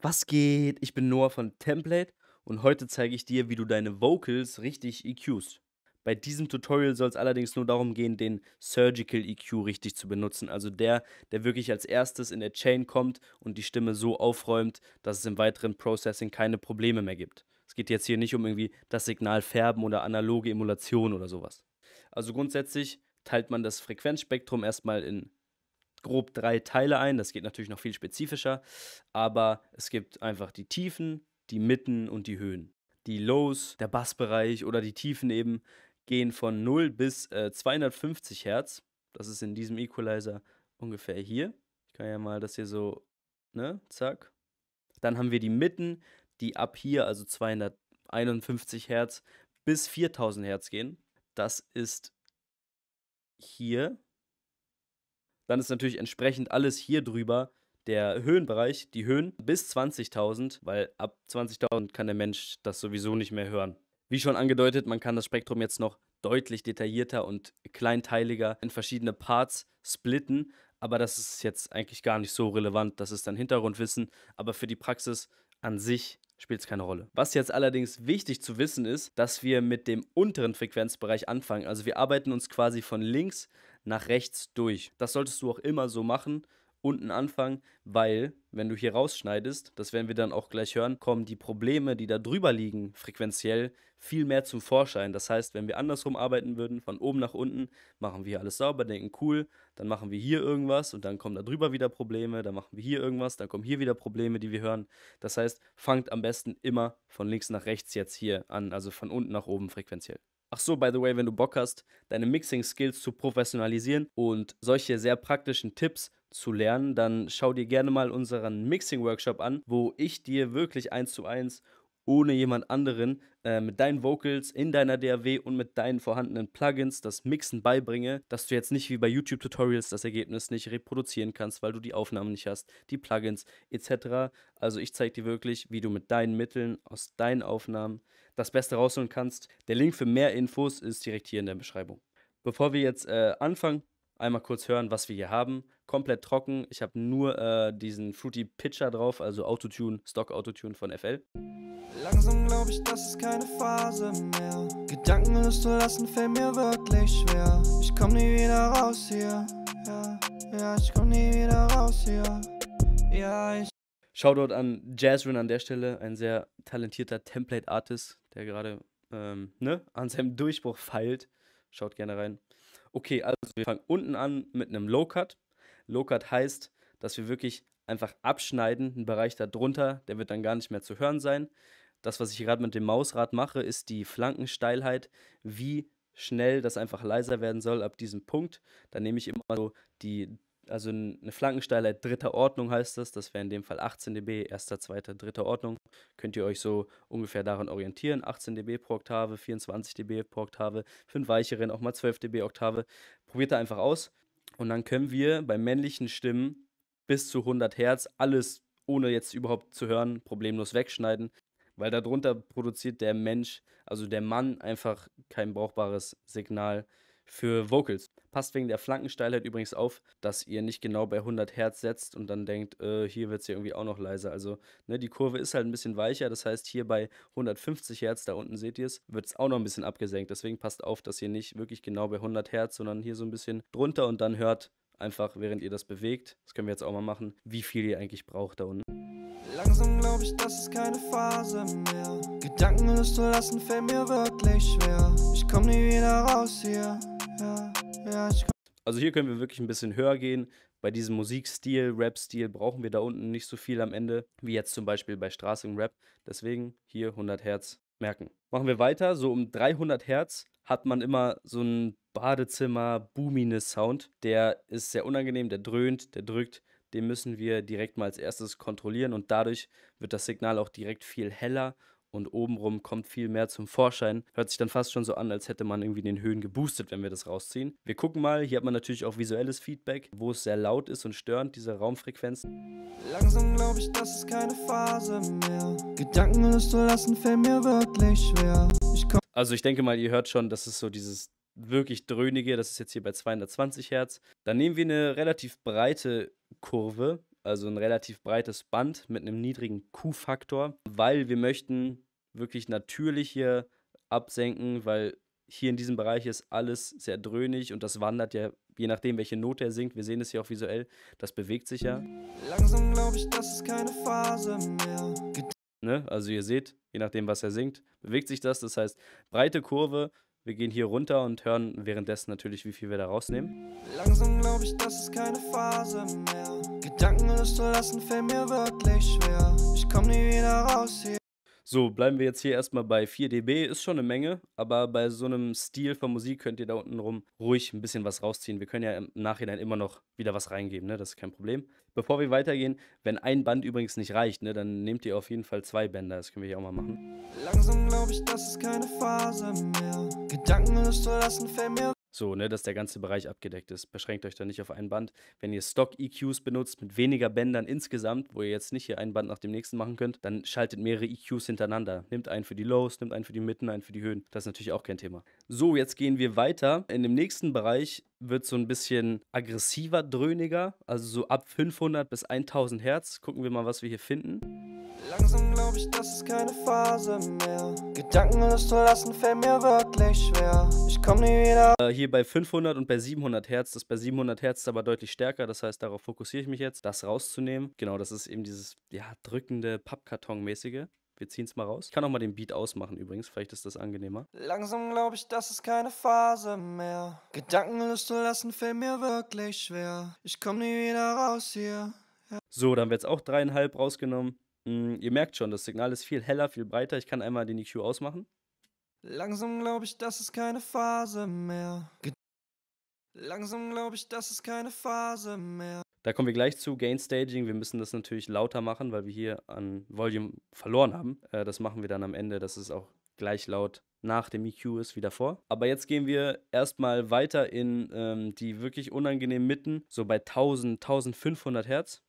Was geht? Ich bin Noah von Template und heute zeige ich dir, wie du deine Vocals richtig EQs. Bei diesem Tutorial soll es allerdings nur darum gehen, den Surgical EQ richtig zu benutzen, also der, der wirklich als erstes in der Chain kommt und die Stimme so aufräumt, dass es im weiteren Processing keine Probleme mehr gibt. Es geht jetzt hier nicht um irgendwie das Signal färben oder analoge Emulation oder sowas. Also grundsätzlich teilt man das Frequenzspektrum erstmal in grob drei Teile ein. Das geht natürlich noch viel spezifischer, aber es gibt einfach die Tiefen, die Mitten und die Höhen. Die Lows, der Bassbereich oder die Tiefen eben gehen von 0 bis äh, 250 Hertz. Das ist in diesem Equalizer ungefähr hier. Ich kann ja mal das hier so, ne, zack. Dann haben wir die Mitten, die ab hier, also 251 Hertz bis 4000 Hertz gehen. Das ist hier dann ist natürlich entsprechend alles hier drüber der Höhenbereich, die Höhen bis 20.000, weil ab 20.000 kann der Mensch das sowieso nicht mehr hören. Wie schon angedeutet, man kann das Spektrum jetzt noch deutlich detaillierter und kleinteiliger in verschiedene Parts splitten, aber das ist jetzt eigentlich gar nicht so relevant, das ist dann Hintergrundwissen, aber für die Praxis an sich spielt es keine Rolle. Was jetzt allerdings wichtig zu wissen ist, dass wir mit dem unteren Frequenzbereich anfangen. Also wir arbeiten uns quasi von links nach rechts durch. Das solltest du auch immer so machen, unten anfangen, weil wenn du hier rausschneidest, das werden wir dann auch gleich hören, kommen die Probleme, die da drüber liegen, frequenziell viel mehr zum Vorschein. Das heißt, wenn wir andersrum arbeiten würden, von oben nach unten, machen wir alles sauber, denken cool, dann machen wir hier irgendwas und dann kommen da drüber wieder Probleme, dann machen wir hier irgendwas, dann kommen hier wieder Probleme, die wir hören. Das heißt, fangt am besten immer von links nach rechts jetzt hier an, also von unten nach oben frequenziell. Ach so, by the way, wenn du Bock hast, deine Mixing-Skills zu professionalisieren und solche sehr praktischen Tipps zu lernen, dann schau dir gerne mal unseren Mixing-Workshop an, wo ich dir wirklich eins zu eins ohne jemand anderen äh, mit deinen Vocals in deiner DAW und mit deinen vorhandenen Plugins das Mixen beibringe, dass du jetzt nicht wie bei YouTube-Tutorials das Ergebnis nicht reproduzieren kannst, weil du die Aufnahmen nicht hast, die Plugins etc. Also ich zeige dir wirklich, wie du mit deinen Mitteln aus deinen Aufnahmen das Beste rausholen kannst. Der Link für mehr Infos ist direkt hier in der Beschreibung. Bevor wir jetzt äh, anfangen, einmal kurz hören, was wir hier haben komplett trocken. Ich habe nur äh, diesen Fruity Pitcher drauf, also Autotune, Stock Autotune von FL. Langsam glaube ich, das ist keine Phase mehr. Gedanken loszulassen fällt mir wirklich schwer. Ich komme nie wieder raus hier. Ja, ja, ich komme nie wieder raus hier. Ja, ich. Shoutout an Jazzrin an der Stelle, ein sehr talentierter Template-Artist, der gerade ähm, ne, an seinem Durchbruch feilt. Schaut gerne rein. Okay, also wir fangen unten an mit einem Low-Cut low heißt, dass wir wirklich einfach abschneiden, einen Bereich darunter, der wird dann gar nicht mehr zu hören sein. Das, was ich gerade mit dem Mausrad mache, ist die Flankensteilheit, wie schnell das einfach leiser werden soll ab diesem Punkt. Da nehme ich immer so die, also eine Flankensteilheit dritter Ordnung heißt das. Das wäre in dem Fall 18 dB, erster, zweiter, dritter Ordnung. Könnt ihr euch so ungefähr daran orientieren. 18 dB pro Oktave, 24 dB pro Oktave, für einen weicheren auch mal 12 dB Oktave. Probiert da einfach aus. Und dann können wir bei männlichen Stimmen bis zu 100 Hertz alles, ohne jetzt überhaupt zu hören, problemlos wegschneiden, weil darunter produziert der Mensch, also der Mann, einfach kein brauchbares Signal für Vocals. Passt wegen der Flankensteilheit übrigens auf, dass ihr nicht genau bei 100 Hertz setzt und dann denkt, äh, hier wird es ja irgendwie auch noch leiser. Also ne, die Kurve ist halt ein bisschen weicher. Das heißt, hier bei 150 Hertz, da unten seht ihr es, wird es auch noch ein bisschen abgesenkt. Deswegen passt auf, dass ihr nicht wirklich genau bei 100 Hertz, sondern hier so ein bisschen drunter und dann hört einfach, während ihr das bewegt, das können wir jetzt auch mal machen, wie viel ihr eigentlich braucht da unten. Langsam glaube ich, das ist keine Phase mehr. Gedanken loszulassen fällt mir wirklich schwer. Ich komme nie wieder raus hier. Ja also hier können wir wirklich ein bisschen höher gehen. Bei diesem Musikstil, Rap-Stil brauchen wir da unten nicht so viel am Ende, wie jetzt zum Beispiel bei Straßenrap. Deswegen hier 100 Hertz merken. Machen wir weiter. So um 300 Hertz hat man immer so einen badezimmer boominess sound Der ist sehr unangenehm, der dröhnt, der drückt. Den müssen wir direkt mal als erstes kontrollieren und dadurch wird das Signal auch direkt viel heller und obenrum kommt viel mehr zum Vorschein. Hört sich dann fast schon so an, als hätte man irgendwie den Höhen geboostet, wenn wir das rausziehen. Wir gucken mal, hier hat man natürlich auch visuelles Feedback, wo es sehr laut ist und störend, diese Raumfrequenz. Langsam glaube ich, das ist keine Phase mehr. Gedanken loszulassen fällt mir wirklich schwer. Ich also ich denke mal, ihr hört schon, das ist so dieses wirklich dröhnige, das ist jetzt hier bei 220 Hertz. Dann nehmen wir eine relativ breite Kurve also ein relativ breites Band mit einem niedrigen Q-Faktor, weil wir möchten wirklich natürlich hier absenken, weil hier in diesem Bereich ist alles sehr dröhnig und das wandert ja, je nachdem, welche Note er singt. Wir sehen es hier auch visuell, das bewegt sich ja. Langsam glaube ich, das ist keine Phase mehr. Ne? Also ihr seht, je nachdem, was er singt, bewegt sich das. Das heißt, breite Kurve, wir gehen hier runter und hören währenddessen natürlich, wie viel wir da rausnehmen. Langsam glaube ich, das ist keine Phase mehr. Gedanken loszulassen fällt mir wirklich schwer. Ich komme nie wieder raus hier. So, bleiben wir jetzt hier erstmal bei 4 dB, ist schon eine Menge, aber bei so einem Stil von Musik könnt ihr da unten rum ruhig ein bisschen was rausziehen. Wir können ja im Nachhinein immer noch wieder was reingeben, ne? das ist kein Problem. Bevor wir weitergehen, wenn ein Band übrigens nicht reicht, ne, dann nehmt ihr auf jeden Fall zwei Bänder, das können wir hier auch mal machen. Langsam glaube ich, das ist keine Phase mehr. Gedankenlos lassen, fällt mir so, ne, dass der ganze Bereich abgedeckt ist. Beschränkt euch da nicht auf ein Band. Wenn ihr Stock-EQs benutzt mit weniger Bändern insgesamt, wo ihr jetzt nicht hier ein Band nach dem nächsten machen könnt, dann schaltet mehrere EQs hintereinander. Nehmt einen für die Lows, nimmt einen für die Mitten, einen für die Höhen. Das ist natürlich auch kein Thema. So, jetzt gehen wir weiter. In dem nächsten Bereich wird so ein bisschen aggressiver, dröhniger. Also so ab 500 bis 1000 Hertz. Gucken wir mal, was wir hier finden. Langsam glaube ich, das ist keine Phase mehr. Gedankenlos zu lassen fällt mir wirklich schwer. Ich komme nie wieder. Äh, hier bei 500 und bei 700 Hertz. Das bei 700 Hertz ist aber deutlich stärker. Das heißt, darauf fokussiere ich mich jetzt, das rauszunehmen. Genau, das ist eben dieses ja, drückende Pappkarton-mäßige. Wir ziehen es mal raus. Ich kann auch mal den Beat ausmachen übrigens, vielleicht ist das angenehmer. Langsam glaube ich, das ist keine Phase mehr. Gedankenlos zu lassen fällt mir wirklich schwer. Ich komme nie wieder raus hier. Ja. So, dann wird es auch dreieinhalb rausgenommen. Mh, mm, ihr merkt schon, das Signal ist viel heller, viel breiter. Ich kann einmal den EQ ausmachen. Langsam glaube ich, das ist keine Phase mehr. Langsam glaube ich, das ist keine Phase mehr. Da kommen wir gleich zu Gain Staging. Wir müssen das natürlich lauter machen, weil wir hier an Volume verloren haben. Äh, das machen wir dann am Ende, dass es auch gleich laut nach dem EQ ist wie davor. Aber jetzt gehen wir erstmal weiter in ähm, die wirklich unangenehmen Mitten, so bei 1000, 1500 Hertz.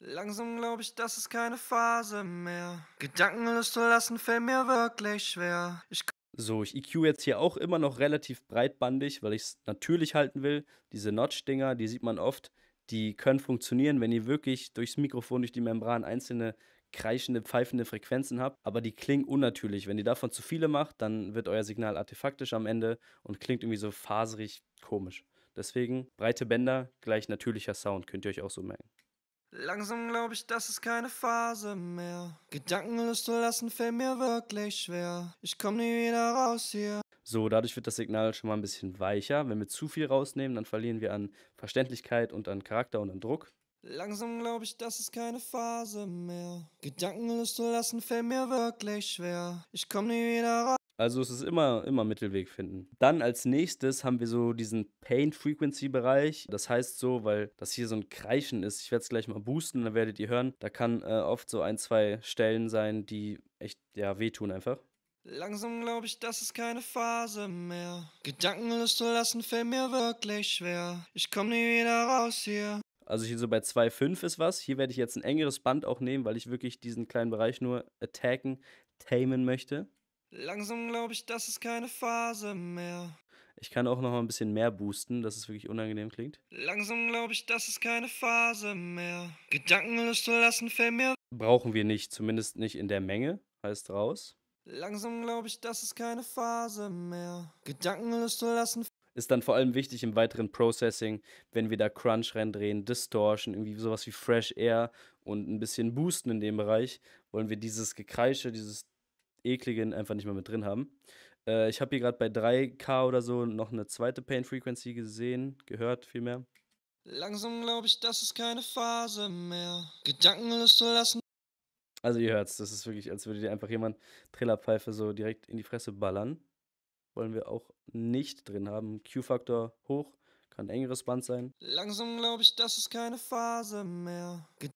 Langsam glaube ich, das ist keine Phase mehr. Gedankenlos zu lassen fällt mir wirklich schwer. Ich so, ich EQ jetzt hier auch immer noch relativ breitbandig, weil ich es natürlich halten will. Diese Notch-Dinger, die sieht man oft, die können funktionieren, wenn ihr wirklich durchs Mikrofon, durch die Membran einzelne kreischende, pfeifende Frequenzen habt, aber die klingen unnatürlich. Wenn ihr davon zu viele macht, dann wird euer Signal artefaktisch am Ende und klingt irgendwie so faserig komisch. Deswegen breite Bänder gleich natürlicher Sound, könnt ihr euch auch so merken. Langsam glaube ich, das ist keine Phase mehr. Gedanken loszulassen fällt mir wirklich schwer. Ich komme nie wieder raus hier. So, dadurch wird das Signal schon mal ein bisschen weicher. Wenn wir zu viel rausnehmen, dann verlieren wir an Verständlichkeit und an Charakter und an Druck. Langsam glaube ich, das ist keine Phase mehr. Gedanken loszulassen fällt mir wirklich schwer. Ich komme nie wieder raus. Also es ist immer, immer Mittelweg finden. Dann als nächstes haben wir so diesen Pain-Frequency-Bereich. Das heißt so, weil das hier so ein Kreischen ist. Ich werde es gleich mal boosten, dann werdet ihr hören. Da kann äh, oft so ein, zwei Stellen sein, die echt, ja, wehtun einfach. Langsam glaube ich, das ist keine Phase mehr. Gedanken loszulassen fällt mir wirklich schwer. Ich komme nie wieder raus hier. Also hier so bei 2,5 ist was. Hier werde ich jetzt ein engeres Band auch nehmen, weil ich wirklich diesen kleinen Bereich nur attacken, tamen möchte. Langsam glaube ich, das ist keine Phase mehr. Ich kann auch noch mal ein bisschen mehr boosten, dass es wirklich unangenehm klingt. Langsam glaube ich, das ist keine Phase mehr. Gedankenlos zu lassen fällt mir. Brauchen wir nicht, zumindest nicht in der Menge, heißt raus. Langsam glaube ich, das ist keine Phase mehr. Gedankenlos zu lassen. Ist dann vor allem wichtig im weiteren Processing, wenn wir da Crunch reindrehen, Distortion, irgendwie sowas wie Fresh Air und ein bisschen boosten in dem Bereich, wollen wir dieses Gekreische, dieses ekligen einfach nicht mehr mit drin haben. Äh, ich habe hier gerade bei 3K oder so noch eine zweite Pain Frequency gesehen, gehört vielmehr. Langsam glaube ich, das ist keine Phase mehr. zu lassen. Also ihr hört's, das ist wirklich, als würde dir einfach jemand Trillerpfeife so direkt in die Fresse ballern. Wollen wir auch nicht drin haben. Q-Faktor hoch, kann ein engeres Band sein. Langsam glaube ich, das ist keine Phase mehr. Ge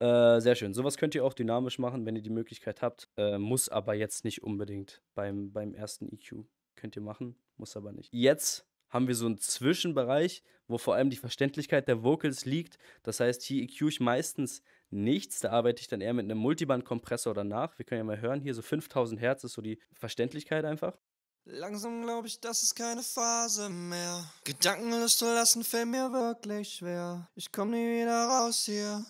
äh, sehr schön. Sowas könnt ihr auch dynamisch machen, wenn ihr die Möglichkeit habt. Äh, muss aber jetzt nicht unbedingt beim, beim ersten EQ. Könnt ihr machen, muss aber nicht. Jetzt haben wir so einen Zwischenbereich, wo vor allem die Verständlichkeit der Vocals liegt. Das heißt, hier EQ ich meistens nichts. Da arbeite ich dann eher mit einem Multiband-Kompressor danach. Wir können ja mal hören, hier so 5000 Hertz ist so die Verständlichkeit einfach. Langsam glaube ich, das ist keine Phase mehr. Gedankenlos zu lassen fällt mir wirklich schwer. Ich komme nie wieder raus hier.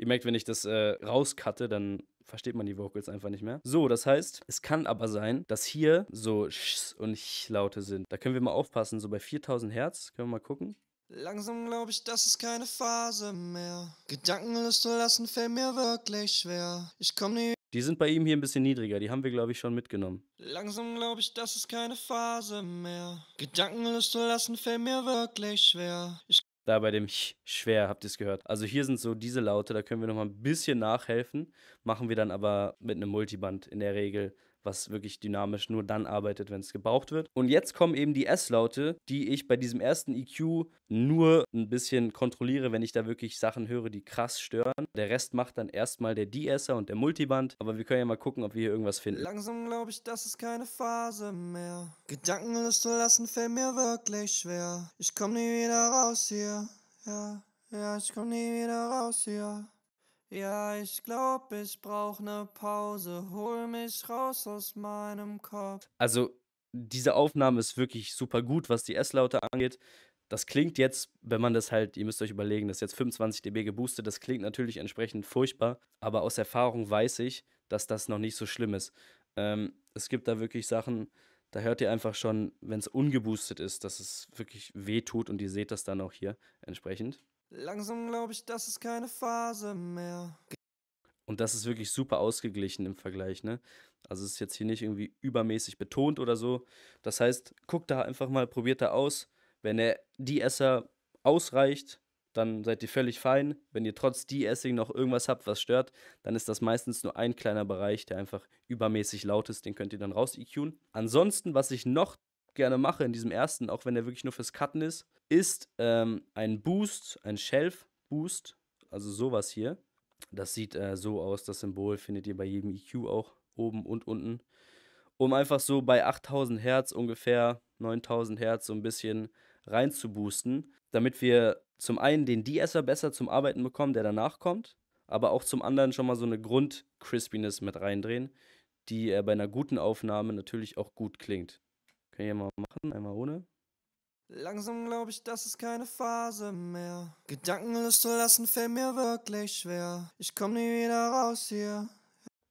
Ihr merkt, wenn ich das äh, rauscutte, dann versteht man die Vocals einfach nicht mehr. So, das heißt, es kann aber sein, dass hier so Sch und Ch-Laute sind. Da können wir mal aufpassen, so bei 4000 Hertz. Können wir mal gucken. Langsam glaube ich, das ist keine Phase mehr. Gedanken loszulassen fällt mir wirklich schwer. Ich komme nie die sind bei ihm hier ein bisschen niedriger, die haben wir, glaube ich, schon mitgenommen. Langsam glaube ich, das ist keine Phase mehr. Gedanken loszulassen fällt mir wirklich schwer. Ich da bei dem Ch schwer, habt ihr es gehört. Also hier sind so diese Laute, da können wir nochmal ein bisschen nachhelfen, machen wir dann aber mit einem Multiband in der Regel was wirklich dynamisch nur dann arbeitet, wenn es gebraucht wird. Und jetzt kommen eben die S-Laute, die ich bei diesem ersten EQ nur ein bisschen kontrolliere, wenn ich da wirklich Sachen höre, die krass stören. Der Rest macht dann erstmal der De-Esser und der Multiband, aber wir können ja mal gucken, ob wir hier irgendwas finden. Langsam glaube ich, das ist keine Phase mehr. Gedanken loszulassen fällt mir wirklich schwer. Ich komme nie wieder raus hier. Ja, ja, ich komme nie wieder raus hier. Ja, ich glaub, ich brauch ne Pause, hol mich raus aus meinem Kopf. Also, diese Aufnahme ist wirklich super gut, was die S-Laute angeht. Das klingt jetzt, wenn man das halt, ihr müsst euch überlegen, das ist jetzt 25 dB geboostet, das klingt natürlich entsprechend furchtbar, aber aus Erfahrung weiß ich, dass das noch nicht so schlimm ist. Ähm, es gibt da wirklich Sachen, da hört ihr einfach schon, wenn es ungeboostet ist, dass es wirklich weh tut und ihr seht das dann auch hier entsprechend. Langsam glaube ich, das ist keine Phase mehr. Und das ist wirklich super ausgeglichen im Vergleich, ne? Also es ist jetzt hier nicht irgendwie übermäßig betont oder so. Das heißt, guckt da einfach mal, probiert da aus. Wenn der de Esser ausreicht, dann seid ihr völlig fein. Wenn ihr trotz De-Essing noch irgendwas habt, was stört, dann ist das meistens nur ein kleiner Bereich, der einfach übermäßig laut ist. Den könnt ihr dann raus EQen. Ansonsten, was ich noch gerne mache in diesem ersten, auch wenn er wirklich nur fürs Cutten ist, ist ähm, ein Boost, ein Shelf Boost, also sowas hier. Das sieht äh, so aus, das Symbol findet ihr bei jedem EQ auch oben und unten. Um einfach so bei 8000 Hertz ungefähr, 9000 Hertz so ein bisschen rein zu boosten, damit wir zum einen den De-Esser besser zum Arbeiten bekommen, der danach kommt, aber auch zum anderen schon mal so eine Grund-Crispiness mit reindrehen, die äh, bei einer guten Aufnahme natürlich auch gut klingt. Können wir mal machen, einmal ohne. Langsam glaube ich, das ist keine Phase mehr. Gedanken loszulassen fällt mir wirklich schwer. Ich komme nie wieder raus hier.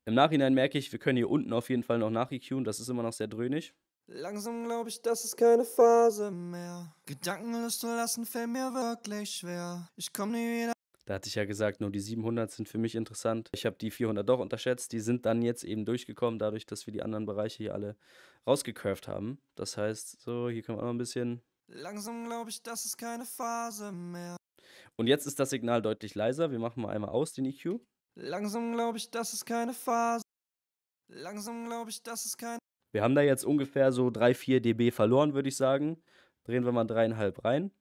Im Nachhinein merke ich, wir können hier unten auf jeden Fall noch nach nachgequeuen. Das ist immer noch sehr dröhnig. Langsam glaube ich, das ist keine Phase mehr. Gedanken loszulassen fällt mir wirklich schwer. Ich komme nie wieder. Da hatte ich ja gesagt, nur die 700 sind für mich interessant. Ich habe die 400 doch unterschätzt. Die sind dann jetzt eben durchgekommen, dadurch, dass wir die anderen Bereiche hier alle rausgecurved haben. Das heißt, so, hier können wir auch noch ein bisschen Langsam glaube ich, das ist keine Phase mehr. Und jetzt ist das Signal deutlich leiser. Wir machen mal einmal aus den EQ. Langsam glaube ich, das ist keine Phase. Langsam glaube ich, das ist keine. Wir haben da jetzt ungefähr so 3, 4 dB verloren, würde ich sagen. Drehen wir mal dreieinhalb rein.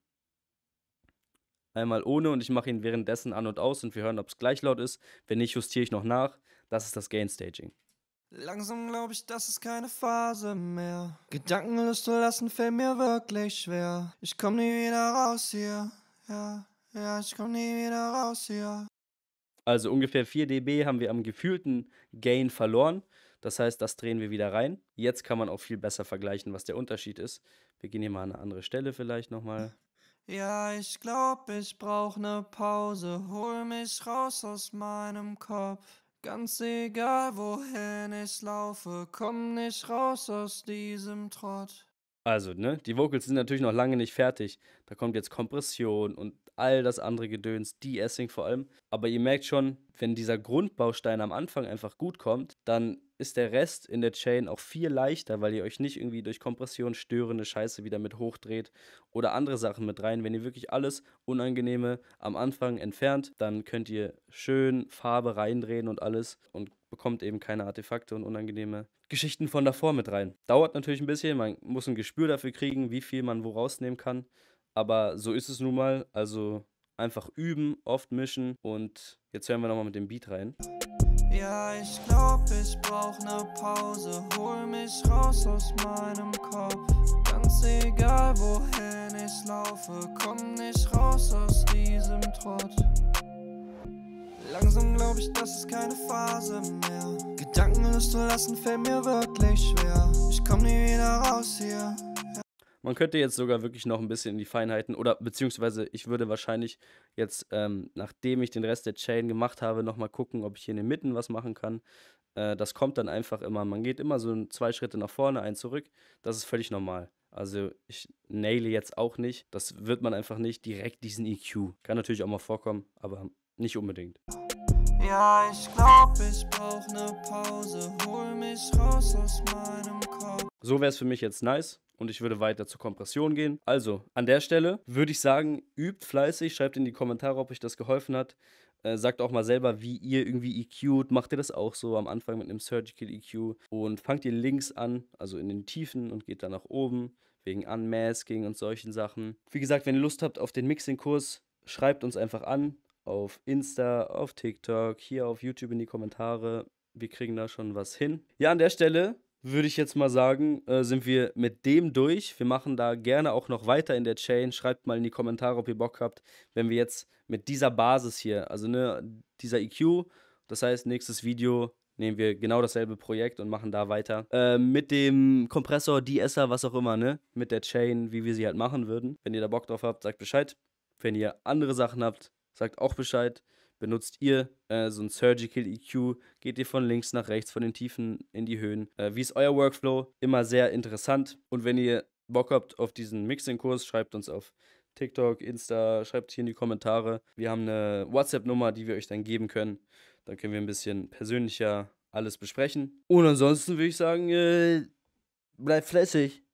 Einmal ohne und ich mache ihn währenddessen an und aus und wir hören, ob es gleich laut ist. Wenn nicht, justiere ich noch nach. Das ist das Gain Staging. Langsam glaube ich, das ist keine Phase mehr. Gedanken loszulassen fällt mir wirklich schwer. Ich komm nie wieder raus hier. Ja, ja, ich komm nie wieder raus hier. Also ungefähr 4 dB haben wir am gefühlten Gain verloren. Das heißt, das drehen wir wieder rein. Jetzt kann man auch viel besser vergleichen, was der Unterschied ist. Wir gehen hier mal an eine andere Stelle vielleicht nochmal. Ja, ich glaube, ich brauche eine Pause. Hol mich raus aus meinem Kopf. Ganz egal, wohin ich laufe, komm nicht raus aus diesem Trott. Also, ne, die Vocals sind natürlich noch lange nicht fertig. Da kommt jetzt Kompression und all das andere Gedöns, De-Essing vor allem. Aber ihr merkt schon, wenn dieser Grundbaustein am Anfang einfach gut kommt, dann ist der Rest in der Chain auch viel leichter, weil ihr euch nicht irgendwie durch Kompression störende Scheiße wieder mit hochdreht oder andere Sachen mit rein. Wenn ihr wirklich alles Unangenehme am Anfang entfernt, dann könnt ihr schön Farbe reindrehen und alles und bekommt eben keine Artefakte und unangenehme Geschichten von davor mit rein. Dauert natürlich ein bisschen, man muss ein Gespür dafür kriegen, wie viel man wo rausnehmen kann, aber so ist es nun mal. Also einfach üben, oft mischen und jetzt hören wir nochmal mit dem Beat rein. Ja, ich glaub, ich brauch ne Pause. Hol mich raus aus meinem Kopf. Ganz egal, wohin ich laufe, komm nicht raus aus diesem Trott. Langsam glaub ich, das ist keine Phase mehr. Gedanken loszulassen fällt mir wirklich schwer. Ich komm nie wieder raus hier. Man könnte jetzt sogar wirklich noch ein bisschen in die Feinheiten oder beziehungsweise ich würde wahrscheinlich jetzt, ähm, nachdem ich den Rest der Chain gemacht habe, nochmal gucken, ob ich hier in den Mitten was machen kann. Äh, das kommt dann einfach immer. Man geht immer so zwei Schritte nach vorne, einen zurück. Das ist völlig normal. Also ich naile jetzt auch nicht. Das wird man einfach nicht direkt diesen EQ. Kann natürlich auch mal vorkommen, aber nicht unbedingt. Ja, ich glaube, ich brauche eine Pause, hol mich raus aus meinem Kopf. So wäre es für mich jetzt nice und ich würde weiter zur Kompression gehen. Also an der Stelle würde ich sagen, übt fleißig, schreibt in die Kommentare, ob euch das geholfen hat. Äh, sagt auch mal selber, wie ihr irgendwie EQt. Macht ihr das auch so am Anfang mit einem Surgical EQ? Und fangt ihr links an, also in den Tiefen und geht dann nach oben, wegen Unmasking und solchen Sachen. Wie gesagt, wenn ihr Lust habt auf den Mixing-Kurs, schreibt uns einfach an. Auf Insta, auf TikTok, hier auf YouTube in die Kommentare. Wir kriegen da schon was hin. Ja, an der Stelle würde ich jetzt mal sagen, äh, sind wir mit dem durch. Wir machen da gerne auch noch weiter in der Chain. Schreibt mal in die Kommentare, ob ihr Bock habt, wenn wir jetzt mit dieser Basis hier, also ne, dieser EQ, das heißt, nächstes Video nehmen wir genau dasselbe Projekt und machen da weiter. Äh, mit dem Kompressor, De-Esser, was auch immer, ne? Mit der Chain, wie wir sie halt machen würden. Wenn ihr da Bock drauf habt, sagt Bescheid. Wenn ihr andere Sachen habt, sagt auch Bescheid benutzt ihr äh, so ein Surgical EQ, geht ihr von links nach rechts, von den Tiefen in die Höhen. Äh, wie ist euer Workflow? Immer sehr interessant. Und wenn ihr Bock habt auf diesen Mixing-Kurs, schreibt uns auf TikTok, Insta, schreibt hier in die Kommentare. Wir haben eine WhatsApp-Nummer, die wir euch dann geben können. Dann können wir ein bisschen persönlicher alles besprechen. Und ansonsten würde ich sagen, äh, bleibt fleißig.